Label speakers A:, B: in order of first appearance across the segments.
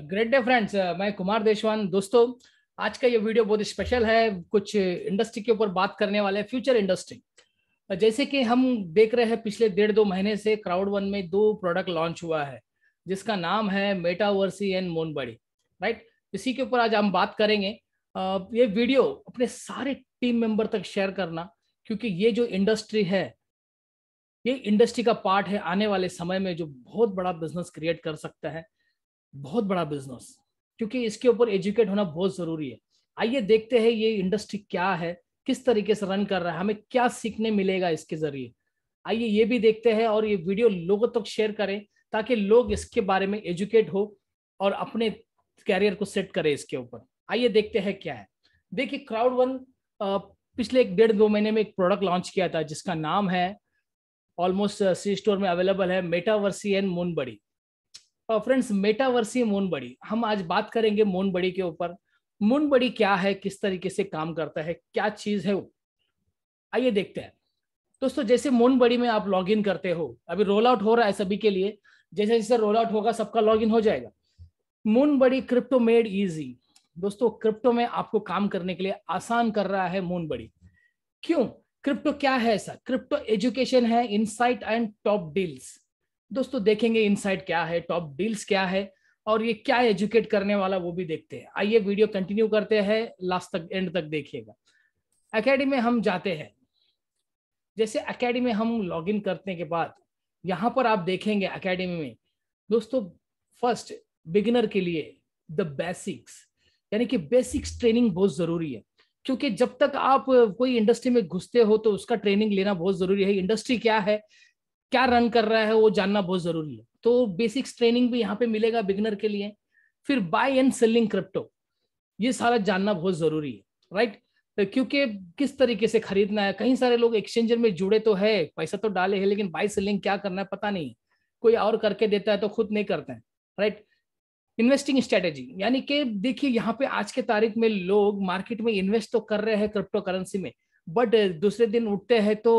A: great day friends मैं कुमार देशवान दोस्तों आज का ये वीडियो बहुत स्पेशल है कुछ इंडस्ट्री के ऊपर बात करने वाले हैं फ्यूचर इंडस्ट्री uh, जैसे कि हम देख रहे हैं पिछले डेढ़ दो महीने से क्राउड वन में दो प्रोडक्ट लॉन्च हुआ है जिसका नाम है मेटावर्सी एंड मोनबड़ी राइट इसी के ऊपर आज हम बात करेंगे uh, ये वीडियो अपने सारे टीम मेंबर तक शेयर करना क्योंकि ये जो इंडस्ट्री है ये इंडस्ट्री का पार्ट है आने वाले समय में जो बहुत बड़ा बिजनेस क्रिएट कर सकता है बहुत बड़ा बिजनेस क्योंकि इसके ऊपर एजुकेट होना बहुत जरूरी है आइए देखते हैं ये इंडस्ट्री क्या है किस तरीके से रन कर रहा है हमें क्या सीखने मिलेगा इसके जरिए आइए ये भी देखते हैं और ये वीडियो लोगों तक तो शेयर करें ताकि लोग इसके बारे में एजुकेट हो और अपने कैरियर को सेट करें इसके ऊपर आइए देखते हैं क्या है देखिए क्राउड वन पिछले एक डेढ़ दो महीने में एक प्रोडक्ट लॉन्च किया था जिसका नाम है ऑलमोस्ट सी स्टोर में अवेलेबल है मेटावर्सी एंड मोनबड़ी फ्रेंड्स मेटावर्सी मोनबड़ी हम आज बात करेंगे मोनबड़ी के ऊपर मोनबड़ी क्या है किस तरीके से काम करता है क्या चीज है वो आइए देखते हैं दोस्तों जैसे मोनबड़ी में आप लॉग इन करते हो अभी रोल आउट हो रहा है सभी के लिए जैसे जैसे रोल आउट होगा सबका लॉग इन हो जाएगा मोनबड़ी क्रिप्टो मेड इजी दोस्तों क्रिप्टो में आपको काम करने के लिए आसान कर रहा है मोनबड़ी क्यों क्रिप्टो क्या है ऐसा क्रिप्टो एजुकेशन है इनसाइट एंड टॉप डील्स दोस्तों देखेंगे इनसाइट क्या है टॉप डील्स क्या है और ये क्या एजुकेट करने वाला वो भी देखते हैं आइए वीडियो कंटिन्यू करते हैं लास्ट तक एंड तक देखिएगा अकेडमी में हम जाते हैं जैसे अकेडमी में हम लॉगिन करने के बाद यहाँ पर आप देखेंगे अकेडमी में दोस्तों फर्स्ट बिगिनर के लिए द बेसिक्स यानी कि बेसिक्स ट्रेनिंग बहुत ज़रूरी है क्योंकि जब तक आप कोई इंडस्ट्री में घुसते हो तो उसका ट्रेनिंग लेना बहुत ज़रूरी है इंडस्ट्री क्या है क्या रन कर रहा है वो जानना बहुत जरूरी है तो बेसिक्स ट्रेनिंग भी यहाँ पे मिलेगा बिगनर के लिए फिर बाय एंड सेलिंग क्रिप्टो ये सारा जानना बहुत जरूरी है राइट क्योंकि किस तरीके से खरीदना है कहीं सारे लोग एक्सचेंजर में जुड़े तो है पैसा तो डाले है लेकिन बाय सेलिंग क्या करना है पता नहीं कोई और करके देता है तो खुद नहीं करते हैं राइट इन्वेस्टिंग स्ट्रेटेजी यानी कि देखिए यहाँ पे आज के तारीख में लोग मार्केट में इन्वेस्ट तो कर रहे हैं क्रिप्टो करेंसी में बट दूसरे दिन उठते हैं तो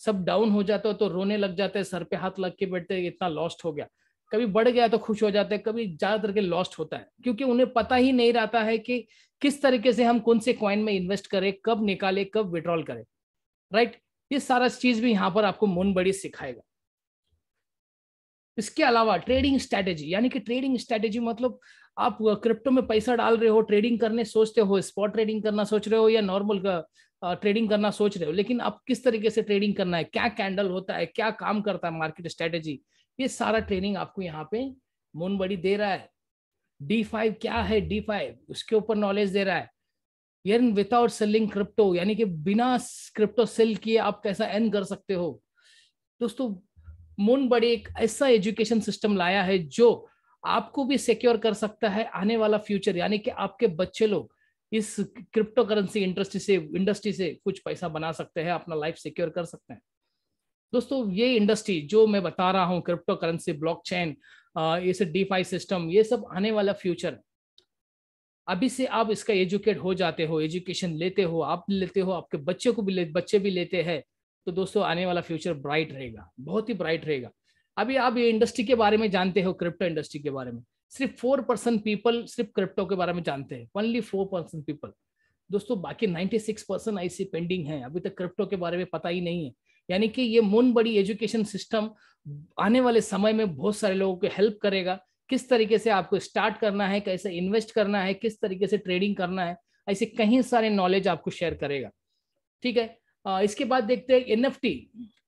A: सब डाउन हो जाता है तो रोने लग जाते हैं सर पे हाथ लग के बैठते हैं इतना लॉस्ट हो गया कभी बढ़ गया तो खुश हो जाते हैं कभी ज्यादातर के लॉस्ट होता है क्योंकि उन्हें पता ही नहीं रहता है कि किस तरीके से हम कौन से क्वाइन में इन्वेस्ट करें कब निकाले कब विड्रॉल करें राइट ये सारा चीज भी यहाँ पर आपको मोन बड़ी सिखाएगा इसके अलावा ट्रेडिंग स्ट्रैटेजी यानी कि ट्रेडिंग स्ट्रैटेजी मतलब आप क्रिप्टो में पैसा डाल रहे हो ट्रेडिंग करने सोचते हो स्पॉट ट्रेडिंग करना सोच रहे हो या नॉर्मल ट्रेडिंग करना सोच रहे हो लेकिन आप किस तरीके से ट्रेडिंग करना है क्या कैंडल होता है क्या काम करता है मार्केट स्ट्रेटेजी ये सारा ट्रेनिंग आपको यहाँ पे मोन बड़ी दे रहा है डी फाइव क्या है डी फाइव उसके ऊपर नॉलेज दे रहा है यर्न विदाउट सेलिंग क्रिप्टो यानी कि बिना क्रिप्टो सेल किए आप कैसा एन कर सकते हो दोस्तों मोन बड़ी एक ऐसा एजुकेशन सिस्टम लाया है जो आपको भी सिक्योर कर सकता है आने वाला फ्यूचर यानी कि आपके बच्चे लोग इस क्रिप्टो करेंसी इंडस्ट्री से इंडस्ट्री से कुछ पैसा बना सकते हैं अपना लाइफ सिक्योर कर सकते हैं दोस्तों ये इंडस्ट्री जो मैं बता रहा हूँ क्रिप्टो करेंसी ब्लॉकचेन ये सब डीफाई सिस्टम ये सब आने वाला फ्यूचर अभी से आप इसका एजुकेट हो जाते हो एजुकेशन लेते हो आप लेते हो आपके बच्चे को भी ले बच्चे भी लेते हैं तो दोस्तों आने वाला फ्यूचर ब्राइट रहेगा बहुत ही ब्राइट रहेगा अभी आप ये इंडस्ट्री के बारे में जानते हो क्रिप्टो इंडस्ट्री के बारे में सिर्फ फोर परसेंट पीपल सिर्फ क्रिप्टो के बारे में जानते हैं ओनली फोर परसेंट पीपल दोस्तों बाकी नाइन्टी सिक्स परसेंट ऐसी पेंडिंग है अभी तक क्रिप्टो के बारे में पता ही नहीं है यानी कि ये मुन बड़ी एजुकेशन सिस्टम आने वाले समय में बहुत सारे लोगों को हेल्प करेगा किस तरीके से आपको स्टार्ट करना है कैसे इन्वेस्ट करना है किस तरीके से ट्रेडिंग करना है ऐसे कहीं सारे नॉलेज आपको शेयर करेगा ठीक है इसके बाद देखते हैं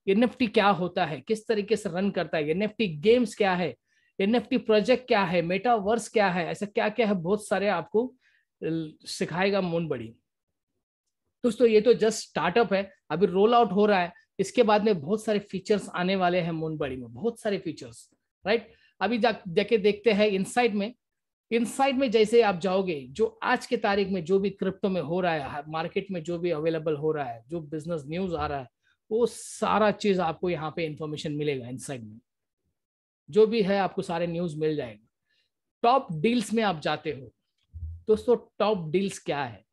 A: एन एफ क्या होता है किस तरीके से रन करता है एन गेम्स क्या है एन प्रोजेक्ट क्या है मेटावर्स क्या है ऐसा क्या क्या है बहुत सारे आपको सिखाएगा मोन बड़ी दोस्तों ये तो जस्ट स्टार्टअप है अभी रोल आउट हो रहा है इसके बाद में बहुत सारे फीचर्स आने वाले हैं मोनबड़ी में बहुत सारे फीचर्स राइट अभी जाके देखते हैं इनसाइड में इनसाइड में जैसे आप जाओगे जो आज के तारीख में जो भी क्रिप्टो में हो रहा है मार्केट में जो भी अवेलेबल हो रहा है जो बिजनेस न्यूज आ रहा है वो सारा चीज आपको यहाँ पे इंफॉर्मेशन मिलेगा इनसाइड में जो भी है आपको सारे न्यूज मिल जाएंगे टॉप डील्स में आप जाते हो दोस्तों टॉप डील्स क्या है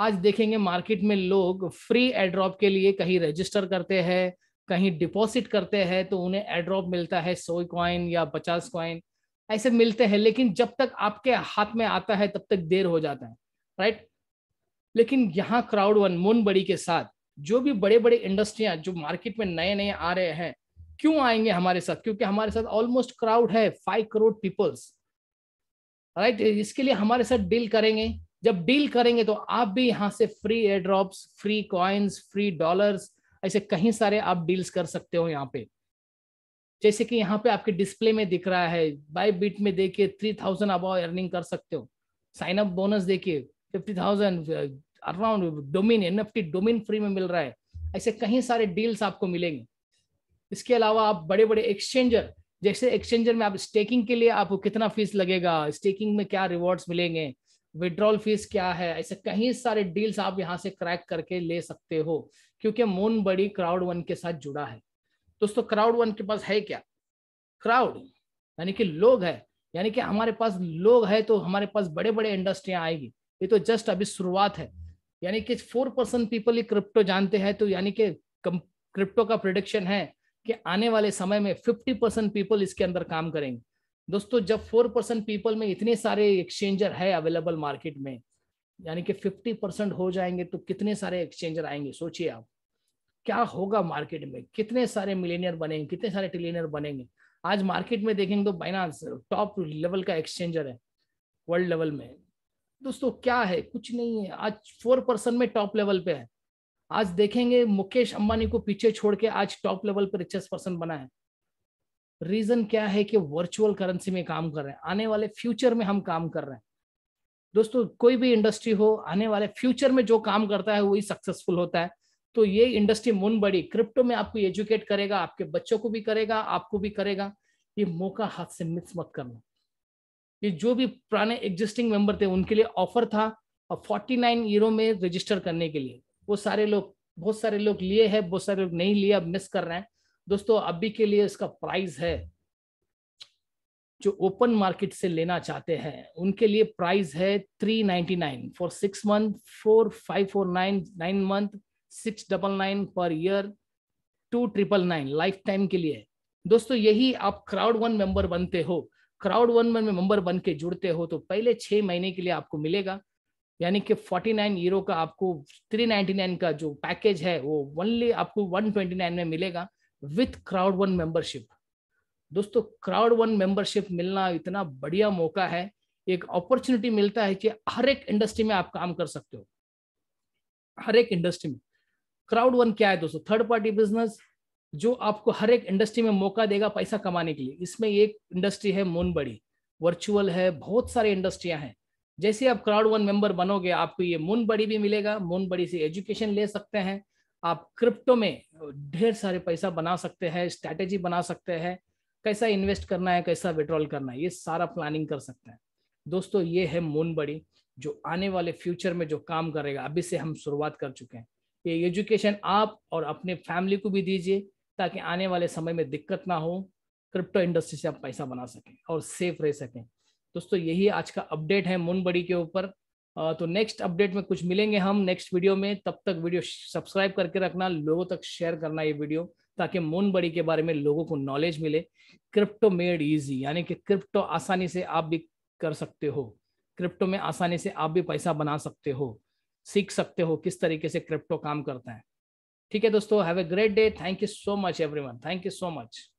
A: आज देखेंगे मार्केट में लोग फ्री एड्रॉप के लिए कहीं रजिस्टर करते हैं कहीं डिपॉजिट करते हैं तो उन्हें एड्रॉप मिलता है सो क्वाइन या पचास क्वाइन ऐसे मिलते हैं लेकिन जब तक आपके हाथ में आता है तब तक देर हो जाता है राइट लेकिन यहाँ क्राउड वन मोन बड़ी के साथ जो भी बड़े बड़े इंडस्ट्रियां जो मार्केट में नए नए आ रहे हैं क्यों आएंगे हमारे साथ क्योंकि हमारे साथ ऑलमोस्ट क्राउड है फाइव करोड़ पीपल्स राइट इसके लिए हमारे साथ डील करेंगे जब डील करेंगे तो आप भी यहाँ से free airdrop free coins free dollars ऐसे कहीं सारे आप डील्स कर सकते हो यहाँ पे जैसे कि यहाँ पे आपके डिस्प्ले में दिख रहा है बाई बिट में देखिए थ्री थाउजेंड अब अर्निंग कर सकते हो साइन अप बोनस देखिए फिफ्टी थाउजेंड अराउंड डोमिन एन एफ डोमिन फ्री में मिल रहा है ऐसे कहीं सारे डील्स आपको मिलेंगे इसके अलावा आप बड़े बड़े एक्सचेंजर जैसे एक्सचेंजर में आप स्टेकिंग के लिए आपको कितना फीस लगेगा स्टेकिंग में क्या रिवॉर्ड्स मिलेंगे विड्रॉल फीस क्या है ऐसे कई सारे डील्स आप यहाँ से क्रैक करके ले सकते हो क्योंकि मोन बड़ी क्राउड वन के साथ जुड़ा है दोस्तों क्राउड वन के पास है क्या क्राउड यानी कि लोग है यानी कि हमारे पास लोग है तो हमारे पास बड़े बड़े इंडस्ट्रियां आएगी ये तो जस्ट अभी शुरुआत है यानी कि फोर परसेंट पीपल ही क्रिप्टो जानते हैं तो यानी कि क्रिप्टो का प्रोडिक्शन है कि आने वाले समय में 50 परसेंट पीपल इसके अंदर काम करेंगे दोस्तों जब 4 परसेंट पीपल में इतने सारे एक्सचेंजर है अवेलेबल मार्केट में यानी कि 50 परसेंट हो जाएंगे तो कितने सारे एक्सचेंजर आएंगे सोचिए आप क्या होगा मार्केट में कितने सारे मिलेनियर बनेंगे कितने सारे टिलेनियर बनेंगे आज मार्केट में देखेंगे तो बाइनास टॉप लेवल का एक्सचेंजर है वर्ल्ड लेवल में दोस्तों क्या है कुछ नहीं है आज फोर परसेंट में टॉप लेवल पे है आज देखेंगे मुकेश अंबानी को पीछे छोड़ के आज टॉप लेवल पर रिचेस्ट पर्सन बना है रीजन क्या है कि वर्चुअल करेंसी में काम कर रहे हैं आने वाले फ्यूचर में हम काम कर रहे हैं दोस्तों कोई भी इंडस्ट्री हो आने वाले फ्यूचर में जो काम करता है वही सक्सेसफुल होता है तो ये इंडस्ट्री मुन बड़ी क्रिप्टो में आपको एजुकेट करेगा आपके बच्चों को भी करेगा आपको भी करेगा ये मौका हाथ से मिस मत करना ये जो भी पुराने एग्जिस्टिंग मेंबर थे उनके लिए ऑफर था और 49 यूरो में रजिस्टर करने के लिए वो सारे लोग बहुत सारे लोग लिए है बहुत सारे लोग नहीं लिए अब मिस कर रहे हैं दोस्तों अभी के लिए इसका प्राइस है जो ओपन मार्केट से लेना चाहते हैं उनके लिए प्राइस है three ninety nine for six month four five four nine nine month six double nine per year two triple nine lifetime के लिए दोस्तों यही आप क्राउड वन मेंबर बनते हो क्राउड वन में मेंबर बन के जुड़ते हो तो पहले छह महीने के लिए आपको मिलेगा यानी कि 49 यूरो का आपको 399 का जो पैकेज है वो ओनली आपको 129 में मिलेगा विथ क्राउड वन मेंबरशिप दोस्तों क्राउड वन मेंबरशिप मिलना इतना बढ़िया मौका है एक अपॉर्चुनिटी मिलता है कि हर एक इंडस्ट्री में आप काम कर सकते हो हर एक इंडस्ट्री में क्राउड वन क्या है दोस्तों थर्ड पार्टी बिजनेस जो आपको हर एक इंडस्ट्री में मौका देगा पैसा कमाने के लिए इसमें एक इंडस्ट्री है मोनबड़ी वर्चुअल है बहुत सारे इंडस्ट्रियां हैं जैसे आप क्राउड वन मेंबर बनोगे आपको ये मुन बड़ी भी मिलेगा मून बड़ी से एजुकेशन ले सकते हैं आप क्रिप्टो में ढेर सारे पैसा बना सकते हैं स्ट्रैटेजी बना सकते हैं कैसा इन्वेस्ट करना है कैसा विड्रॉल करना है ये सारा प्लानिंग कर सकते हैं दोस्तों ये है मून बड़ी जो आने वाले फ्यूचर में जो काम करेगा अभी से हम शुरुआत कर चुके हैं ये एजुकेशन आप और अपने फैमिली को भी दीजिए ताकि आने वाले समय में दिक्कत ना हो क्रिप्टो इंडस्ट्री से आप पैसा बना सकें और सेफ रह सकें दोस्तों यही आज का अपडेट है मुनबड़ी के ऊपर तो नेक्स्ट अपडेट में कुछ मिलेंगे हम नेक्स्ट वीडियो में तब तक वीडियो सब्सक्राइब करके रखना लोगों तक शेयर करना ये वीडियो ताकि मुनबड़ी के बारे में लोगों को नॉलेज मिले क्रिप्टो मेड इजी यानी कि क्रिप्टो आसानी से आप भी कर सकते हो क्रिप्टो में आसानी से आप भी पैसा बना सकते हो सीख सकते हो किस तरीके से क्रिप्टो काम करता है ठीक है दोस्तों have a great day thank you so much everyone thank you so much